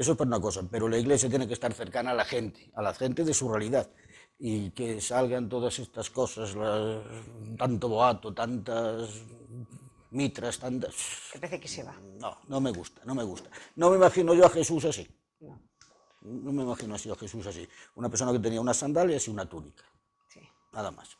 Eso es para una cosa, pero la iglesia tiene que estar cercana a la gente, a la gente de su realidad. Y que salgan todas estas cosas, tanto boato, tantas mitras, tantas... Que parece que se va. No, no me gusta, no me gusta. No me imagino yo a Jesús así. No. No me imagino así a Jesús así. Una persona que tenía unas sandalias y una túnica. Nada más.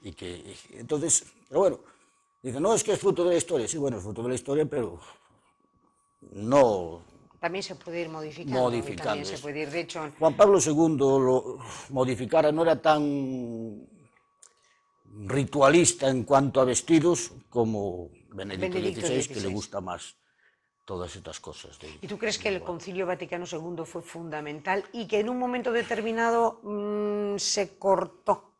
Y que, entonces, pero bueno, dice, no, es que es fruto de la historia. Sí, bueno, es fruto de la historia, pero no también se puede ir modificando. También se puede ir, de hecho... Juan Pablo II lo modificara, no era tan ritualista en cuanto a vestidos como Benedicto, XVI, que le gusta más todas estas cosas. ¿Y tú crees que el Concilio Vaticano II fue fundamental y que en un momento determinado mm, se cortó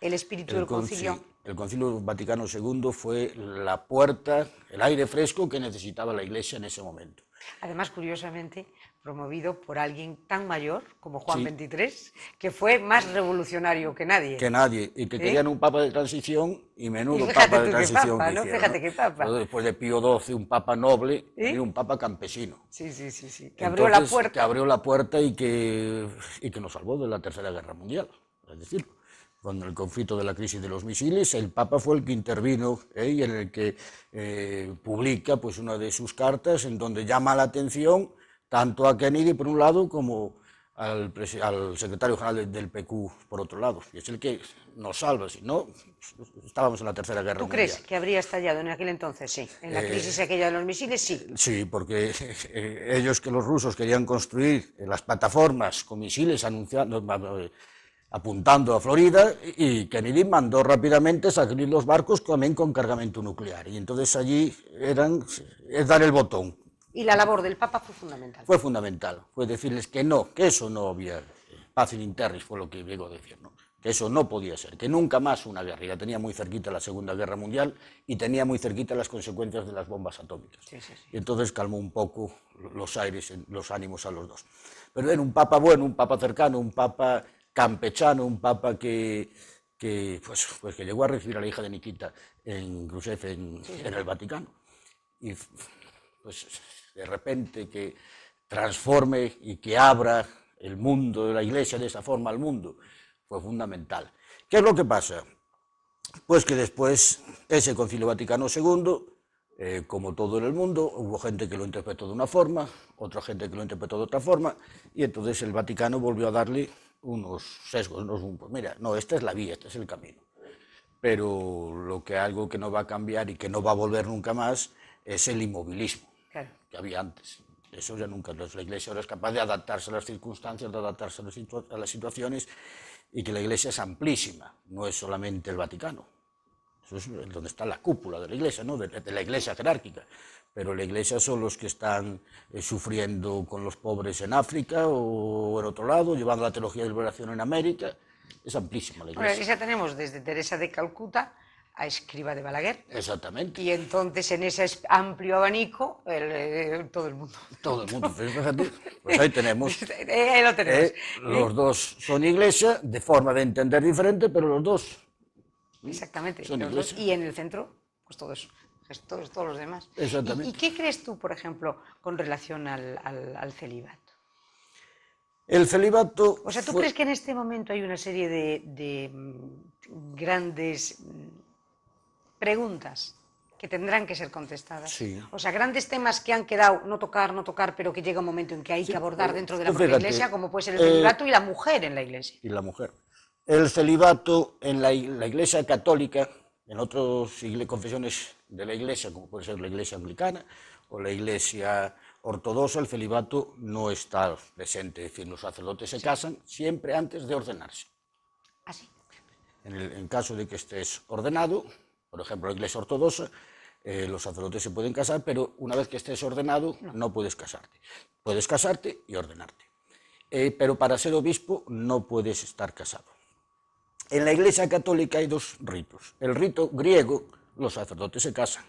el espíritu del concilio? concilio? El Concilio Vaticano II fue la puerta, el aire fresco que necesitaba la Iglesia en ese momento. Además, curiosamente, promovido por alguien tan mayor como Juan XXIII, que fue más revolucionario que nadie. Que nadie, y que ¿Eh? querían un papa de transición y menudo papa de transición. ¿no? fíjate qué papa. después de Pío XII, un papa noble ¿Eh? y un papa campesino. Sí, sí, sí, sí. que abrió la puerta. Que abrió la puerta y que, y que nos salvó de la Tercera Guerra Mundial, es decir con el conflicto de la crisis de los misiles, el Papa fue el que intervino ¿eh? y en el que eh, publica pues, una de sus cartas en donde llama la atención tanto a Kennedy por un lado como al, secretario general del PQ por otro lado. Y es el que nos salva, si no, estábamos en la Tercera Guerra Mundial. ¿Tú crees que habría estallado en aquel entonces? Sí. En la eh, crisis aquella de los misiles, sí. Sí, porque ellos que los rusos querían construir las plataformas con misiles anunciando apuntando a Florida y Kennedy mandó rápidamente salir los barcos también con cargamento nuclear. Y entonces allí eran, es dar el botón. Y la labor del Papa fue fundamental. Fue fundamental, fue decirles que no, que eso no había paz interris, fue lo que llegó a decir, ¿no? que eso no podía ser, que nunca más una guerra. Ya tenía muy cerquita la Segunda Guerra Mundial y tenía muy cerquita las consecuencias de las bombas atómicas. Y entonces calmó un poco los aires, los ánimos a los dos. Pero era un papa bueno, un papa cercano, un papa campechano, un papa que, que, pues, pues, que llegó a recibir a la hija de Nikita en Khrushchev en, el Vaticano. Y pues de repente que transforme y que abra el mundo, la iglesia de esa forma al mundo, fue fundamental. ¿Qué es lo que pasa? Pues que después ese Concilio Vaticano II, eh, como todo en el mundo, hubo gente que lo interpretó de una forma, otra gente que lo interpretó de otra forma, y entonces el Vaticano volvió a darle unos sesgos, unos... Pues mira, no, esta es la vía, este es el camino. Pero lo que algo que no va a cambiar y que no va a volver nunca más es el inmovilismo que había antes. Eso ya nunca. Pues, la Iglesia ahora es capaz de adaptarse a las circunstancias, de adaptarse a, las situaciones y que la Iglesia es amplísima, no es solamente el Vaticano. Eso es donde está la cúpula de la iglesia, ¿no? de, la iglesia jerárquica. Pero la iglesia son los que están eh, sufriendo con los pobres en África o en otro lado, llevando la teología de liberación en América. Es amplísima la iglesia. Bueno, la iglesia tenemos desde Teresa de Calcuta a Escriba de Balaguer. Exactamente. Y entonces en ese amplio abanico, todo el mundo. Todo el mundo. Pues ahí tenemos. ahí lo tenemos. Eh, los dos son iglesia, de forma de entender diferente, pero los dos ¿Mm? Exactamente. y en el centro, pues todo Todos, todos los demás. Exactamente. ¿Y, qué crees tú, por ejemplo, con relación al, celibato? El celibato. O sea, ¿tú crees que en este momento hay una serie de, mm, grandes mm, preguntas que tendrán que ser contestadas. Sí. O sea, grandes temas que han quedado no tocar, no tocar, pero que llega un momento en que hay que abordar eh, dentro de la propia iglesia, como puede ser el eh, celibato y la mujer en la iglesia. Y la mujer el celibato en la, Iglesia Católica, en otras confesiones de la Iglesia, como puede ser la Iglesia Anglicana o la Iglesia ortodoxa, el celibato no está presente. Es decir, los sacerdotes se casan siempre antes de ordenarse. Así. En, caso de que estés ordenado, por ejemplo, la Iglesia ortodoxa, eh, los sacerdotes se pueden casar, pero una vez que estés ordenado, no, puedes casarte. Puedes casarte y ordenarte. Eh, pero para ser obispo no puedes estar casado. En la Iglesia Católica hay dos ritos. El rito griego, los sacerdotes se casan.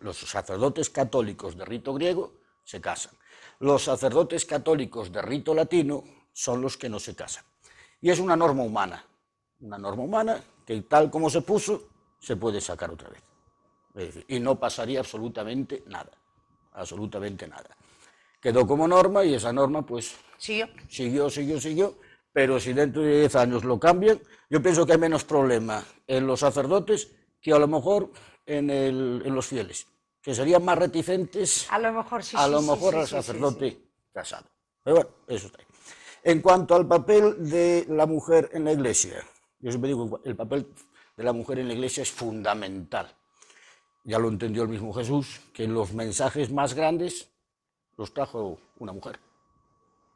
los sacerdotes católicos de rito griego se casan. Los sacerdotes católicos de rito latino son los que no se casan. Y es una norma humana, una norma humana que tal como se puso, se puede sacar otra vez. y no pasaría absolutamente nada, absolutamente nada. Quedó como norma y esa norma pues siguió, siguió, siguió, siguió pero si dentro de 10 años lo cambian, yo pienso que hay menos problema en los sacerdotes que a lo mejor en, los fieles, que serían más reticentes a lo mejor, a lo mejor al sacerdote casado. Pero bueno, eso está. En cuanto al papel de la mujer en la iglesia, yo siempre digo, el papel de la mujer en la iglesia es fundamental. Ya lo entendió el mismo Jesús, que los mensajes más grandes los trajo una mujer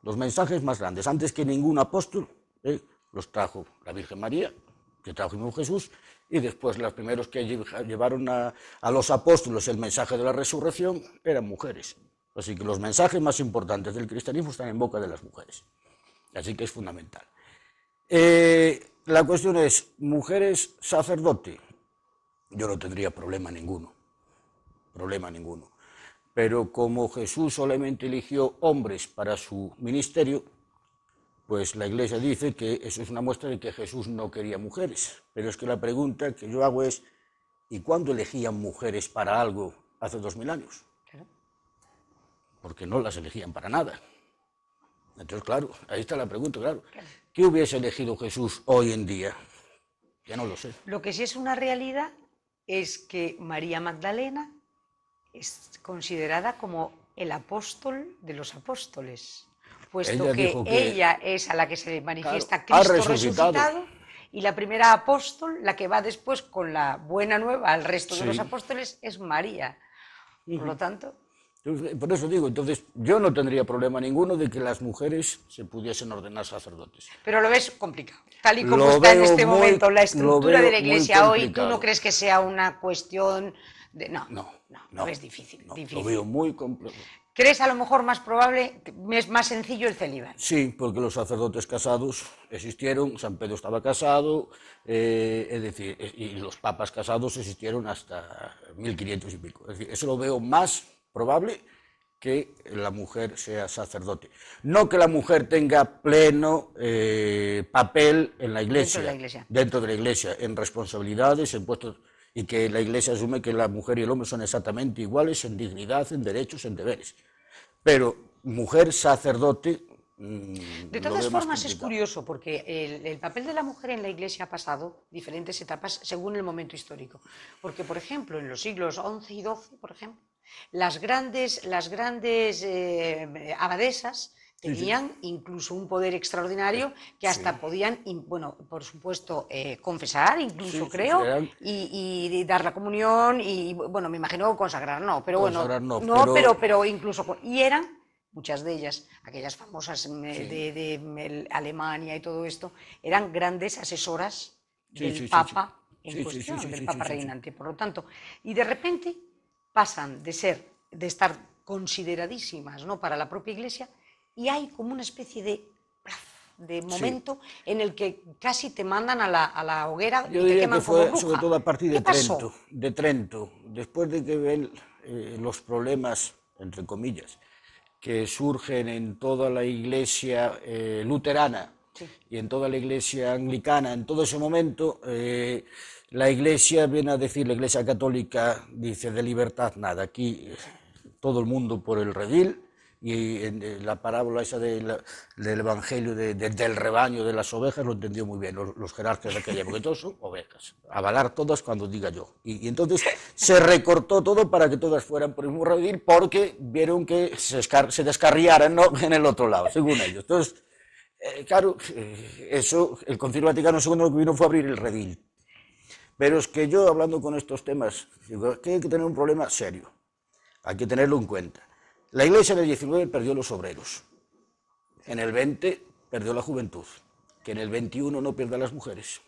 los mensajes más grandes, antes que ningún apóstol, ¿eh? los trajo la Virgen María, que trajo Jesús, y después los primeros que llevaron a, los apóstoles el mensaje de la resurrección eran mujeres. Así que los mensajes más importantes del cristianismo están en boca de las mujeres. Así que es fundamental. Eh, la cuestión es, mujeres sacerdote. Yo no tendría problema ninguno. Problema ninguno. Pero como Jesús solamente eligió hombres para su ministerio, pues la iglesia dice que eso es una muestra de que Jesús no quería mujeres. Pero es que la pregunta que yo hago es, ¿y cuándo elegían mujeres para algo hace dos mil años? Porque no las elegían para nada. Entonces, claro, ahí está la pregunta, claro. ¿Qué hubiese elegido Jesús hoy en día? Ya no lo sé. Lo que sí es una realidad es que María Magdalena es considerada como el apóstol de los apóstoles, puesto que, ella es a la que se manifiesta Cristo resucitado. y la primera apóstol, la que va después con la buena nueva al resto de los apóstoles, es María. Por lo tanto, por eso digo, entonces yo no tendría problema ninguno de que las mujeres se pudiesen ordenar sacerdotes. Pero lo ves complicado. Tal y como está en este momento la estructura de la Iglesia hoy, ¿tú no crees que sea una cuestión no, no, no, es difícil, Lo veo muy complejo. ¿Crees a lo mejor más probable, es más sencillo el celibato? Sí, porque los sacerdotes casados existieron, San Pedro estaba casado, eh, es decir, eh, y los papas casados existieron hasta 1500 y pico. Es decir, eso lo veo más probable que la mujer sea sacerdote. No que la mujer tenga pleno eh, papel en la iglesia, la iglesia, dentro de la iglesia en responsabilidades, en puestos y que la Iglesia asume que la mujer y el hombre son exactamente iguales en dignidad, en derechos, en deberes. Pero mujer sacerdote... Mm, de todas formas es curioso porque el, papel de la mujer en la Iglesia ha pasado diferentes etapas según el momento histórico. Porque, por ejemplo, en los siglos XI y XII, por ejemplo, las grandes, las grandes eh, abadesas Tenían incluso un poder extraordinario que hasta podían, bueno, por supuesto, eh, confesar, incluso creo, y, dar la comunión, y bueno, me imagino consagrar, no, pero bueno, no, pero... pero... incluso, y eran muchas de ellas, aquellas famosas mm, eh, de, de, mm, Alemania y todo esto, eran grandes asesoras del Papa en cuestión, del Papa reinante, por lo tanto, y de repente pasan de ser, de estar consideradísimas, ¿no? Para la propia Iglesia y hay como una especie de, de momento en el que casi te mandan a la, a la hoguera Yo y te que fue, sobre todo a partir de Trento, de Trento, después de que ven eh, los problemas, entre comillas, que surgen en toda la iglesia eh, luterana y en toda la iglesia anglicana, en todo ese momento... Eh, la Iglesia viene a decir, la Iglesia Católica dice de libertad nada, aquí todo el mundo por el redil, y en eh, la parábola esa del Evangelio del rebaño de las ovejas lo entendió muy bien los, jerárquicos de aquella época, todos son ovejas, avalar todas cuando diga yo. Y, entonces se recortó todo para que todas fueran por el mismo redil porque vieron que se, descarriaran en el otro lado, según ellos. Entonces, eh, claro, eh, eso, el Concilio Vaticano II lo que vino fue abrir el redil. Pero es que yo, hablando con estos temas, digo, que hay que tener un problema serio, hay que tenerlo en cuenta. La iglesia en el 19 perdió los obreros, en el 20 perdió la juventud, que en el 21 no pierda las mujeres.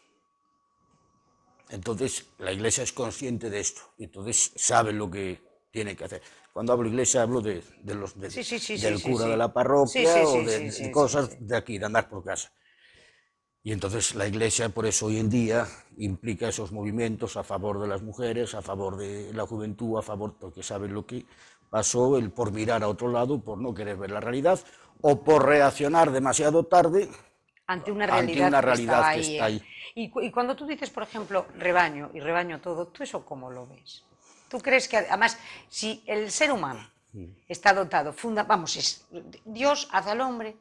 Entonces la iglesia es consciente de esto, entonces sabe lo que tiene que hacer. Cuando hablo iglesia hablo de, los, del cura de la parroquia o de, de cosas de aquí, de andar por casa. Y entonces la Iglesia, por eso hoy en día, implica esos movimientos a favor de las mujeres, a favor de la juventud, a favor, porque saben lo que pasó el por mirar a otro lado, por no querer ver la realidad o por reaccionar demasiado tarde ante una realidad, que, está ahí. ¿eh? Y, cuando tú dices, por ejemplo, rebaño y rebaño todo, ¿tú eso cómo lo ves? ¿Tú crees que, además, si el ser humano mm. está dotado, vamos, Dios hace al hombre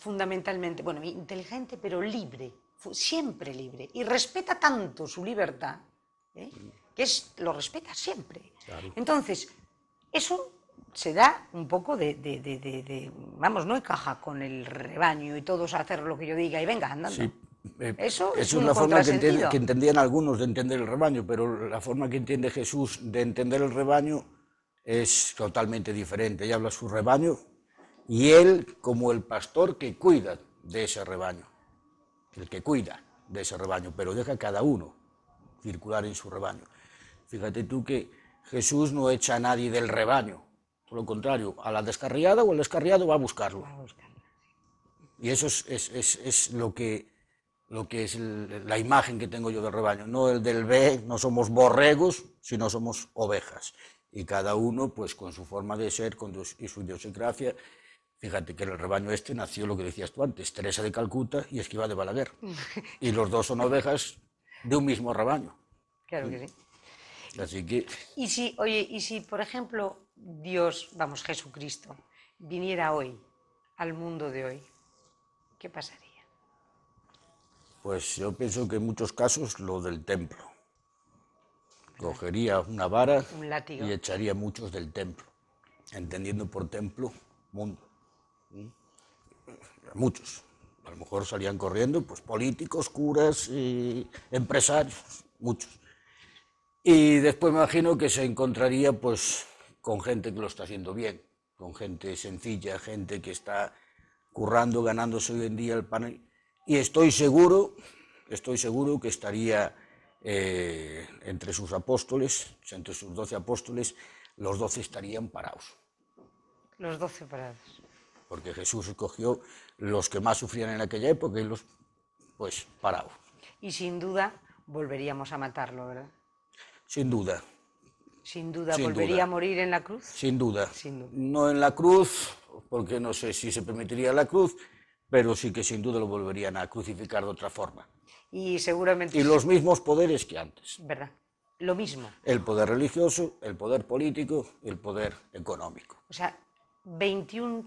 fundamentalmente, bueno, inteligente pero libre, siempre libre, y respeta tanto su libertad, ¿eh? mm. que es, lo respeta siempre. Entonces, eso se da un poco de, vamos, no encaja con el rebaño y todos a hacer lo que yo diga y venga andando. Eh, eso es, una forma que, entendían algunos de entender el rebaño, pero la forma que entiende Jesús de entender el rebaño es totalmente diferente. y habla su rebaño y él como el pastor que cuida de ese rebaño, el que cuida de ese rebaño, pero deja a cada uno circular en su rebaño. Fíjate tú que Jesús no echa a nadie del rebaño. Por lo contrario, a la descarriada o el descarriado va a buscarlo. Y eso es, lo que, es la imagen que tengo yo del rebaño. No el del B, no somos borregos, sino somos ovejas. Y cada uno, pues con su forma de ser con y su idiosincrasia. Fíjate que el rebaño este nació lo que decías tú antes, Teresa de Calcuta y Esquiva de Balaguer. Mm. y los dos son ovejas de un mismo rebaño. Claro que sí. Y si, oye, y si, por ejemplo, Dios, vamos, Jesucristo, viniera hoy al mundo de hoy, ¿qué pasaría? Pues yo pienso que en muchos casos lo del templo. Cogería una vara y echaría muchos del templo, entendiendo por templo mundo. Muchos. A lo mejor salían corriendo, pues políticos, curas, y empresarios, muchos y después me imagino que se encontraría pues con gente que lo está haciendo bien, con gente sencilla, gente que está currando, ganándose hoy en día el pan. Y estoy seguro, estoy seguro que estaría eh, entre sus apóstoles, entre sus doce apóstoles, los doce estarían parados. Los doce parados. Porque Jesús escogió los que más sufrían en aquella época y los, pues, parados. Y sin duda volveríamos a matarlo, ¿verdad? Sin duda. Sin duda, ¿volvería a morir en la cruz? Sin duda. Sin duda. No en la cruz, porque no sé si se permitiría la cruz, pero sí que sin duda lo volverían a crucificar de otra forma. Y seguramente. Y los mismos poderes que antes. ¿Verdad? Lo mismo. El poder religioso, el poder político, el poder económico. O sea, 21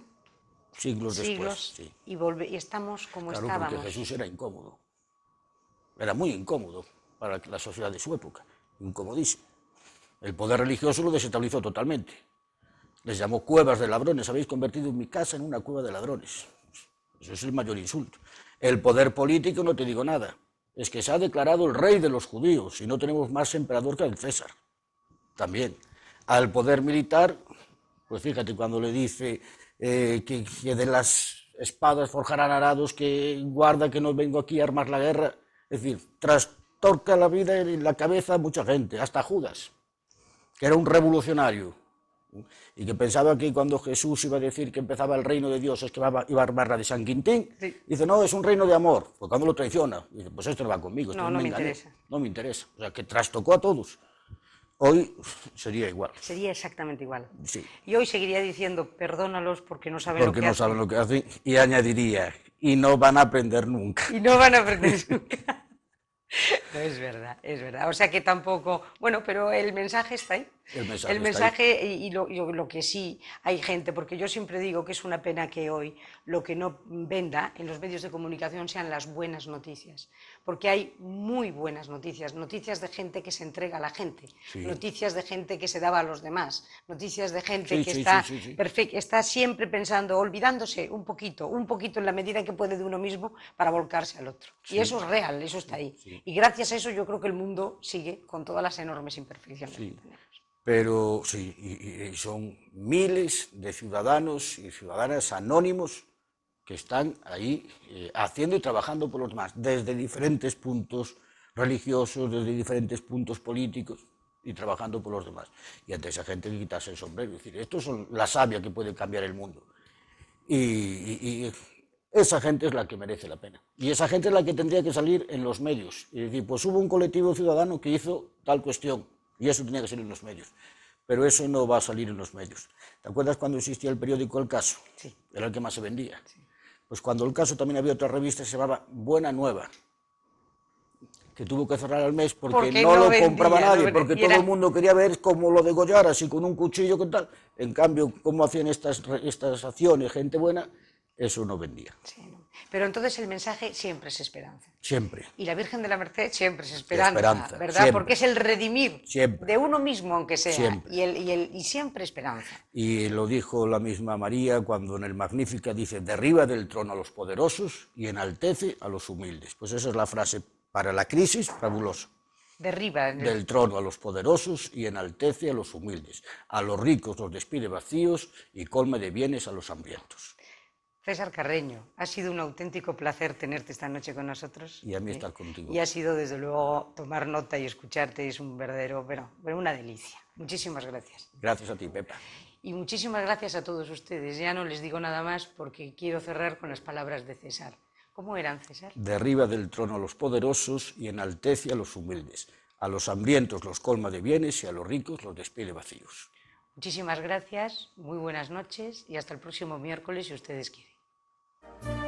siglos, después. Y, y, estamos como claro, Porque Jesús era incómodo. Era muy incómodo para la sociedad de su época incomodísimo. El poder religioso lo desestabilizó totalmente. Les llamó cuevas de ladrones. Habéis convertido mi casa en una cueva de ladrones. Eso es el mayor insulto. El poder político, no te digo nada. Es que se ha declarado el rey de los judíos y no tenemos más emperador que el César. También. Al poder militar, pues fíjate cuando le dice eh, que, que, de las espadas forjarán arados, que guarda que no vengo aquí a armar la guerra. Es decir, tras torca la vida y la cabeza a mucha gente, hasta Judas, que era un revolucionario y que pensaba que cuando Jesús iba a decir que empezaba el reino de Dios es que iba a la de San Quintín, dice, no, es un reino de amor, porque cuando lo traiciona, dice, pues esto no va conmigo, no, no, me, interesa. No me interesa, o sea, que trastocó a todos. Hoy sería igual. Sería exactamente igual. Sí. Y hoy seguiría diciendo, perdónalos porque no saben lo que hacen. Porque no saben lo que hacen, y añadiría, y no van a aprender nunca. Y no van a aprender nunca. No, es verdad, es verdad. O sea que tampoco, bueno, pero el mensaje está ahí. El mensaje, y, lo, que sí hay gente, porque yo siempre digo que es una pena que hoy lo que no venda en los medios de comunicación sean las buenas noticias, porque hay muy buenas noticias, noticias de gente que se entrega a la gente, noticias de gente que se daba a los demás, noticias de gente que está, está siempre pensando, olvidándose un poquito, un poquito en la medida que puede de uno mismo para volcarse al otro. Y eso es real, eso está ahí. Y gracias a eso yo creo que el mundo sigue con todas las enormes imperfecciones que Pero sí, y son miles de ciudadanos y ciudadanas anónimos que están ahí eh, haciendo y trabajando por los demás, desde diferentes puntos religiosos, desde diferentes puntos políticos y trabajando por los demás. Y ante esa gente quitas quitarse el sombrero, y decir, estos son la sabia que puede cambiar el mundo. Y, esa gente es la que merece la pena. Y esa gente es la que tendría que salir en los medios. Y decir, pues hubo un colectivo ciudadano que hizo tal cuestión, y eso tenía que salir en los medios. Pero eso no va a salir en los medios. ¿Te acuerdas cuando existía el periódico El Caso? Sí. Era el que más se vendía. Sí pues cuando el caso también había otra revista que se llamaba Buena Nueva, que tuvo que cerrar al mes porque, no, lo compraba nadie, porque todo el mundo quería ver cómo lo degollara así con un cuchillo, con tal. En cambio, cómo hacían estas, estas acciones, gente buena, eso no vendía. Pero entonces el mensaje siempre es esperanza. Siempre. Y la Virgen de la Merced siempre es esperanza, ¿verdad? Porque es el redimir de uno mismo, aunque sea. Y, siempre esperanza. Y lo dijo la misma María cuando en el Magnífica dice, derriba del trono a los poderosos y enaltece a los humildes. Pues esa es la frase para la crisis fabulosa. Derriba. Del trono a los poderosos y enaltece a los humildes. A los ricos los despide vacíos y colme de bienes a los hambrientos. César Carreño, ha sido un auténtico placer tenerte esta noche con nosotros. Y a mí eh, estar contigo. Y ha sido, desde luego, tomar nota y escucharte, es un verdadero, bueno, una delicia. Muchísimas gracias. Gracias a ti, Pepa. Y muchísimas gracias a todos ustedes. Ya no les digo nada más porque quiero cerrar con las palabras de César. ¿Cómo eran, César? Derriba del trono a los poderosos y enaltece a los humildes. A los hambrientos los colma de bienes y a los ricos los despide vacíos. Muchísimas gracias, muy buenas noches y hasta el próximo miércoles si ustedes quieren. Thank you.